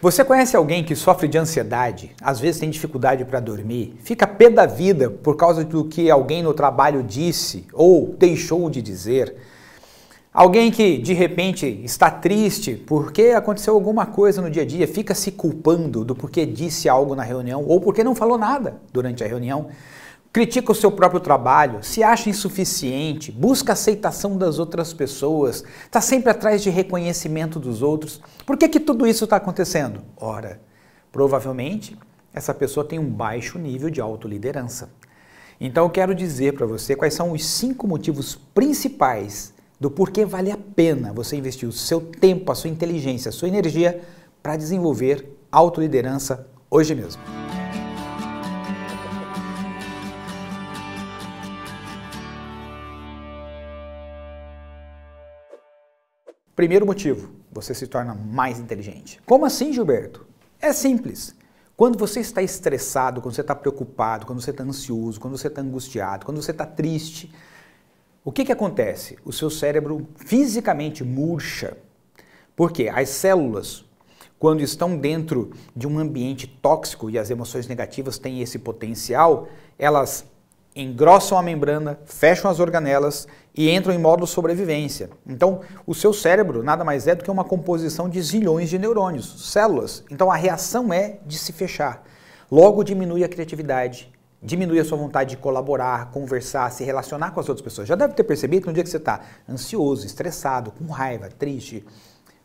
Você conhece alguém que sofre de ansiedade, às vezes tem dificuldade para dormir, fica pé da vida por causa do que alguém no trabalho disse ou deixou de dizer? Alguém que de repente está triste porque aconteceu alguma coisa no dia a dia, fica se culpando do porquê disse algo na reunião ou porque não falou nada durante a reunião? critica o seu próprio trabalho, se acha insuficiente, busca aceitação das outras pessoas, está sempre atrás de reconhecimento dos outros. Por que, que tudo isso está acontecendo? Ora, provavelmente essa pessoa tem um baixo nível de autoliderança. Então eu quero dizer para você quais são os cinco motivos principais do porquê vale a pena você investir o seu tempo, a sua inteligência, a sua energia para desenvolver autoliderança hoje mesmo. Primeiro motivo, você se torna mais inteligente. Como assim, Gilberto? É simples. Quando você está estressado, quando você está preocupado, quando você está ansioso, quando você está angustiado, quando você está triste, o que, que acontece? O seu cérebro fisicamente murcha. Porque as células, quando estão dentro de um ambiente tóxico e as emoções negativas têm esse potencial, elas engrossam a membrana, fecham as organelas e entram em modo sobrevivência. Então, o seu cérebro nada mais é do que uma composição de zilhões de neurônios, células. Então, a reação é de se fechar. Logo, diminui a criatividade, diminui a sua vontade de colaborar, conversar, se relacionar com as outras pessoas. Já deve ter percebido que no dia que você está ansioso, estressado, com raiva, triste,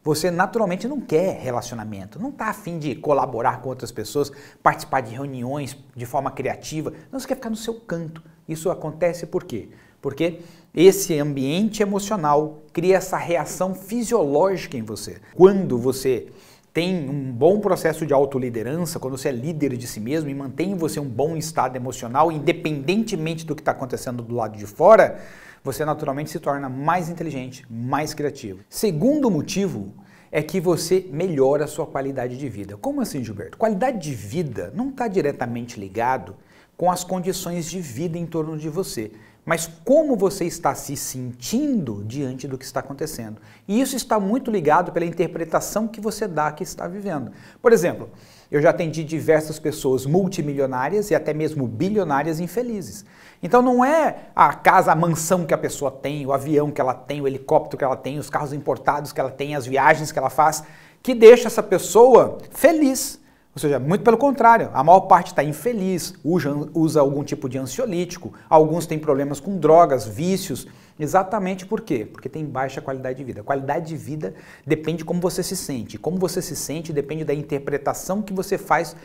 você naturalmente não quer relacionamento, não está afim de colaborar com outras pessoas, participar de reuniões de forma criativa, não, você quer ficar no seu canto. Isso acontece por quê? Porque esse ambiente emocional cria essa reação fisiológica em você. Quando você tem um bom processo de autoliderança, quando você é líder de si mesmo e mantém você um bom estado emocional, independentemente do que está acontecendo do lado de fora, você naturalmente se torna mais inteligente, mais criativo. Segundo motivo, é que você melhora a sua qualidade de vida. Como assim, Gilberto? Qualidade de vida não está diretamente ligado com as condições de vida em torno de você mas como você está se sentindo diante do que está acontecendo. E isso está muito ligado pela interpretação que você dá que está vivendo. Por exemplo, eu já atendi diversas pessoas multimilionárias e até mesmo bilionárias infelizes. Então não é a casa, a mansão que a pessoa tem, o avião que ela tem, o helicóptero que ela tem, os carros importados que ela tem, as viagens que ela faz, que deixa essa pessoa feliz. Ou seja, muito pelo contrário, a maior parte está infeliz, usa algum tipo de ansiolítico, alguns têm problemas com drogas, vícios. Exatamente por quê? Porque tem baixa qualidade de vida. A qualidade de vida depende de como você se sente. Como você se sente depende da interpretação que você faz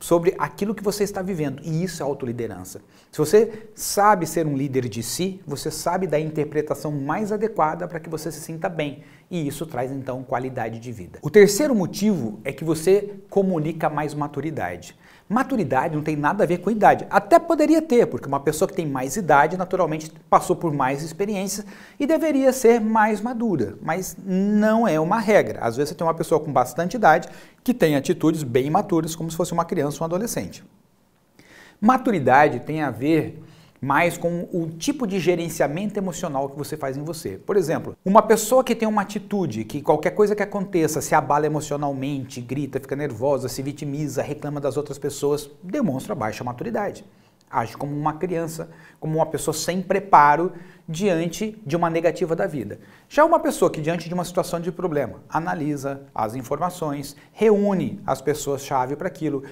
sobre aquilo que você está vivendo. E isso é autoliderança. Se você sabe ser um líder de si, você sabe da interpretação mais adequada para que você se sinta bem. E isso traz então qualidade de vida. O terceiro motivo é que você comunica mais maturidade. Maturidade não tem nada a ver com idade. Até poderia ter, porque uma pessoa que tem mais idade naturalmente passou por mais experiências e deveria ser mais madura, mas não é uma regra. Às vezes você tem uma pessoa com bastante idade que tem atitudes bem imaturas, como se fosse uma criança ou um adolescente. Maturidade tem a ver mas com o tipo de gerenciamento emocional que você faz em você. Por exemplo, uma pessoa que tem uma atitude que qualquer coisa que aconteça se abala emocionalmente, grita, fica nervosa, se vitimiza, reclama das outras pessoas, demonstra baixa maturidade. Age como uma criança, como uma pessoa sem preparo diante de uma negativa da vida. Já uma pessoa que, diante de uma situação de problema, analisa as informações, reúne as pessoas-chave para aquilo,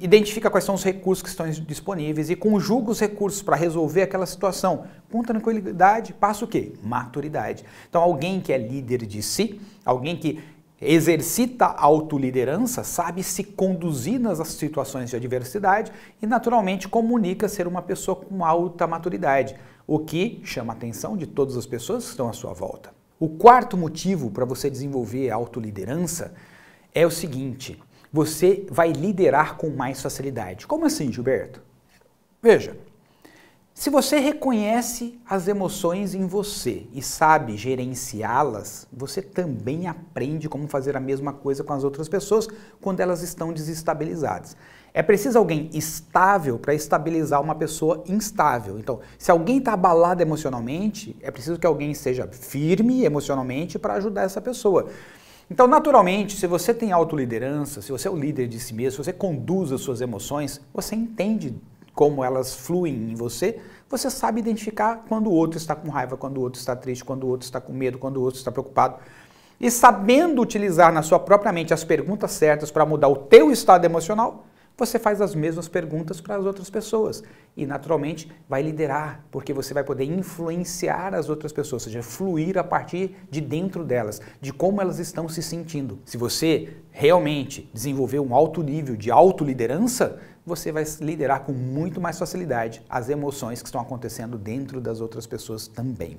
identifica quais são os recursos que estão disponíveis e conjuga os recursos para resolver aquela situação com tranquilidade, passa o quê? Maturidade. Então, alguém que é líder de si, alguém que exercita autoliderança, sabe se conduzir nas situações de adversidade e naturalmente comunica ser uma pessoa com alta maturidade, o que chama a atenção de todas as pessoas que estão à sua volta. O quarto motivo para você desenvolver a autoliderança é o seguinte: você vai liderar com mais facilidade. Como assim, Gilberto? Veja, se você reconhece as emoções em você e sabe gerenciá-las, você também aprende como fazer a mesma coisa com as outras pessoas quando elas estão desestabilizadas. É preciso alguém estável para estabilizar uma pessoa instável. Então, se alguém está abalado emocionalmente, é preciso que alguém seja firme emocionalmente para ajudar essa pessoa. Então, naturalmente, se você tem autoliderança, se você é o líder de si mesmo, se você conduz as suas emoções, você entende como elas fluem em você, você sabe identificar quando o outro está com raiva, quando o outro está triste, quando o outro está com medo, quando o outro está preocupado. E sabendo utilizar na sua própria mente as perguntas certas para mudar o teu estado emocional, você faz as mesmas perguntas para as outras pessoas e naturalmente vai liderar, porque você vai poder influenciar as outras pessoas, ou seja, fluir a partir de dentro delas, de como elas estão se sentindo. Se você realmente desenvolver um alto nível de autoliderança, você vai liderar com muito mais facilidade as emoções que estão acontecendo dentro das outras pessoas também.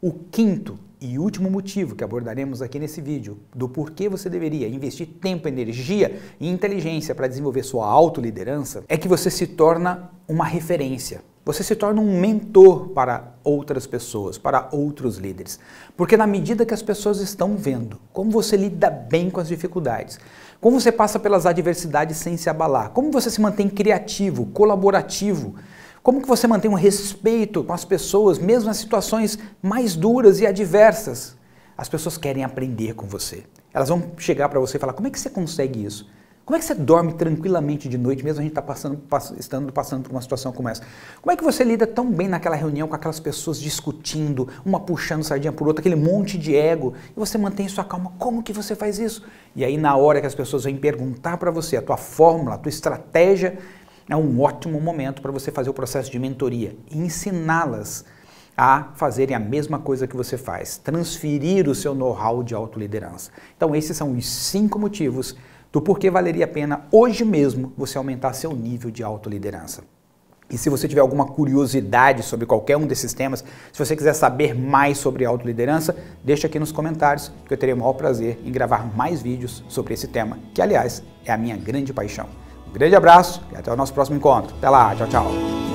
O quinto e último motivo que abordaremos aqui nesse vídeo do porquê você deveria investir tempo, energia e inteligência para desenvolver sua autoliderança é que você se torna uma referência você se torna um mentor para outras pessoas, para outros líderes. Porque na medida que as pessoas estão vendo como você lida bem com as dificuldades, como você passa pelas adversidades sem se abalar, como você se mantém criativo, colaborativo, como que você mantém um respeito com as pessoas, mesmo nas situações mais duras e adversas, as pessoas querem aprender com você. Elas vão chegar para você e falar: "Como é que você consegue isso?" Como é que você dorme tranquilamente de noite, mesmo a gente tá passando, pass estando passando por uma situação como essa? Como é que você lida tão bem naquela reunião com aquelas pessoas discutindo, uma puxando sardinha por outra, aquele monte de ego, e você mantém sua calma? Como que você faz isso? E aí, na hora que as pessoas vêm perguntar para você a tua fórmula, a tua estratégia, é um ótimo momento para você fazer o processo de mentoria e ensiná-las a fazerem a mesma coisa que você faz, transferir o seu know-how de autoliderança. Então, esses são os cinco motivos do porquê valeria a pena hoje mesmo você aumentar seu nível de autoliderança. E se você tiver alguma curiosidade sobre qualquer um desses temas, se você quiser saber mais sobre autoliderança, deixa aqui nos comentários que eu terei o maior prazer em gravar mais vídeos sobre esse tema, que aliás é a minha grande paixão. Um grande abraço e até o nosso próximo encontro. Até lá, tchau, tchau.